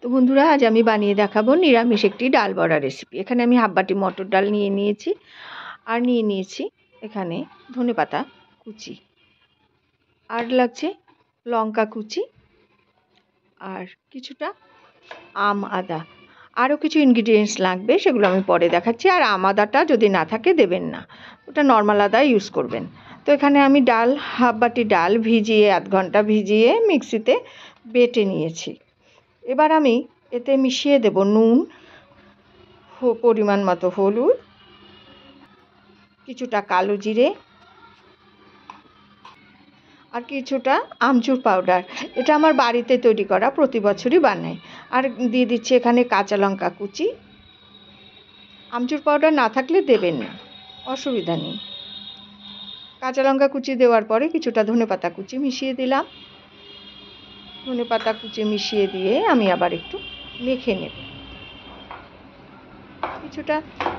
তো বন্ধুরা আজ আমি বানিয়ে দেখাবো নিরামিষ একটি ডাল বড়া রেসিপি এখানে আমি বাটি মটর ডাল নিয়ে নিয়েছি আর নিয়ে নিয়েছি এখানে ধনে পাতা কুচি আর লাগছে লঙ্কা কুচি আর কিছুটা আম আদা আরও কিছু ইনগ্রিডিয়েন্টস লাগবে সেগুলো আমি পরে দেখাচ্ছি আর আম আদাটা যদি না থাকে দেবেন না ওটা নর্মাল আদা ইউজ করবেন তো এখানে আমি ডাল হাফ বাটি ডাল ভিজিয়ে আধ ঘন্টা ভিজিয়ে মিক্সিতে বেটে নিয়েছি এবার আমি এতে মিশিয়ে দেব নুন পরিমাণ মতো হলুদ কিছুটা কালো জিরে আর কিছুটা আমচুর পাউডার এটা আমার বাড়িতে তৈরি করা প্রতি বছরই বানাই আর দিয়ে দিচ্ছি এখানে কাঁচা লঙ্কা কুচি আমচুর পাউডার না থাকলে দেবেন না অসুবিধা নেই কাঁচা লঙ্কা কুচি দেওয়ার পরে কিছুটা ধনে পাতা কুচি মিশিয়ে দিলাম ধনে পাতা কুচে মিশিয়ে দিয়ে আমি আবার একটু মেখে নেব কিছুটা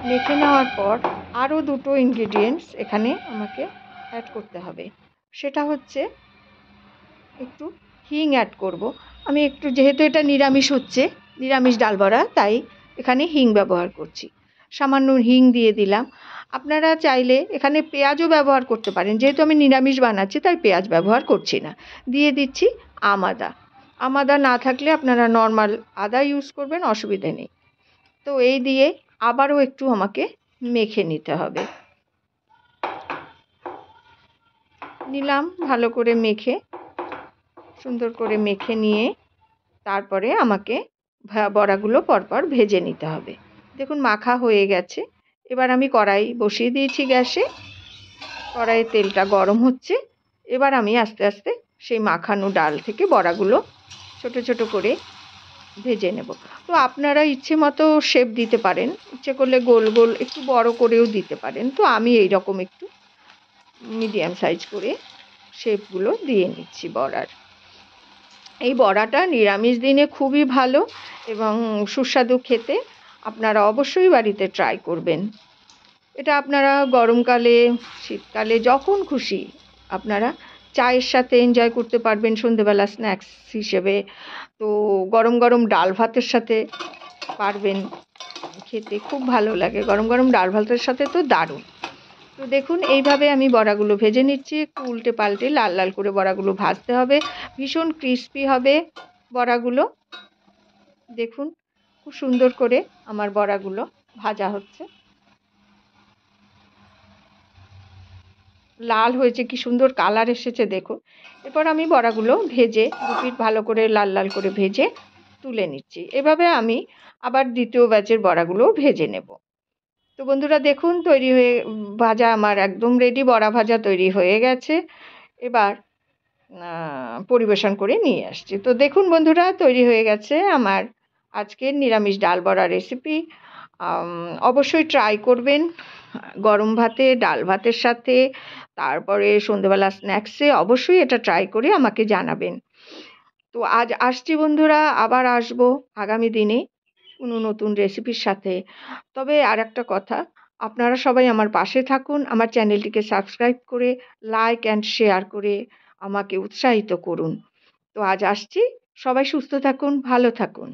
মেখে নেওয়ার পর আরও দুটো ইনগ্রিডিয়েন্টস এখানে আমাকে অ্যাড করতে হবে সেটা হচ্ছে একটু হিং অ্যাড করব। আমি একটু যেহেতু এটা নিরামিষ হচ্ছে নিরামিষ ডালবড়া তাই এখানে হিং ব্যবহার করছি সামান্য হিং দিয়ে দিলাম আপনারা চাইলে এখানে পেঁয়াজও ব্যবহার করতে পারেন যেহেতু আমি নিরামিষ বানাচ্ছি তাই পেঁয়াজ ব্যবহার করছি না দিয়ে দিচ্ছি আমাদা আমাদা না থাকলে আপনারা নর্মাল আদা ইউজ করবেন অসুবিধে নেই তো এই দিয়ে আবারও একটু আমাকে মেখে নিতে হবে নিলাম ভালো করে মেখে সুন্দর করে মেখে নিয়ে তারপরে আমাকে বড়াগুলো পরপর ভেজে নিতে হবে দেখুন মাখা হয়ে গেছে এবার আমি কড়াই বসিয়ে দিয়েছি গ্যাসে কড়াইয়ের তেলটা গরম হচ্ছে এবার আমি আস্তে আস্তে সেই মাখানো ডাল থেকে বড়াগুলো ছোট ছোট করে ভেজে নেব তো আপনারা ইচ্ছে মতো শেপ দিতে পারেন ইচ্ছে করলে গোল গোল একটু বড় করেও দিতে পারেন তো আমি এই রকম একটু মিডিয়াম সাইজ করে শেপগুলো দিয়ে নিচ্ছি বড়ার এই বড়াটা নিরামিষ দিনে খুবই ভালো এবং সুস্বাদু খেতে আপনারা অবশ্যই বাড়িতে ট্রাই করবেন এটা আপনারা গরমকালে শীতকালে যখন খুশি আপনারা চায়ের সাথে এনজয় করতে পারবেন সন্ধেবেলা স্ন্যাক্স হিসেবে তো গরম গরম ডাল ভাতের সাথে পারবেন খেতে খুব ভালো লাগে গরম গরম ডাল ভাতের সাথে তো দারুণ তো দেখুন এইভাবে আমি বড়াগুলো ভেজে নিচ্ছি একটু উল্টে পাল্টে লাল লাল করে বড়াগুলো ভাজতে হবে ভীষণ ক্রিস্পি হবে বড়াগুলো দেখুন খুব সুন্দর করে আমার বড়াগুলো ভাজা হচ্ছে লাল হয়েছে কি সুন্দর কালার এসেছে দেখো এরপর আমি বড়াগুলো ভেজে দুপিট ভালো করে লাল লাল করে ভেজে তুলে নিচ্ছি এভাবে আমি আবার দ্বিতীয় ব্যাচের বড়াগুলো ভেজে নেব তো বন্ধুরা দেখুন তৈরি হয়ে ভাজা আমার একদম রেডি বড়া ভাজা তৈরি হয়ে গেছে এবার পরিবেশন করে নিয়ে আসছি তো দেখুন বন্ধুরা তৈরি হয়ে গেছে আমার আজকের নিরামিষ ডাল বড়া রেসিপি অবশ্যই ট্রাই করবেন গরম ভাতে ডাল ভাতের সাথে তারপরে সন্ধেবেলা স্ন্যাক্সে অবশ্যই এটা ট্রাই করে আমাকে জানাবেন তো আজ আসছি বন্ধুরা আবার আসব আগামী দিনে কোনো নতুন রেসিপির সাথে তবে আর একটা কথা আপনারা সবাই আমার পাশে থাকুন আমার চ্যানেলটিকে সাবস্ক্রাইব করে লাইক অ্যান্ড শেয়ার করে আমাকে উৎসাহিত করুন তো আজ আসছি সবাই সুস্থ থাকুন ভালো থাকুন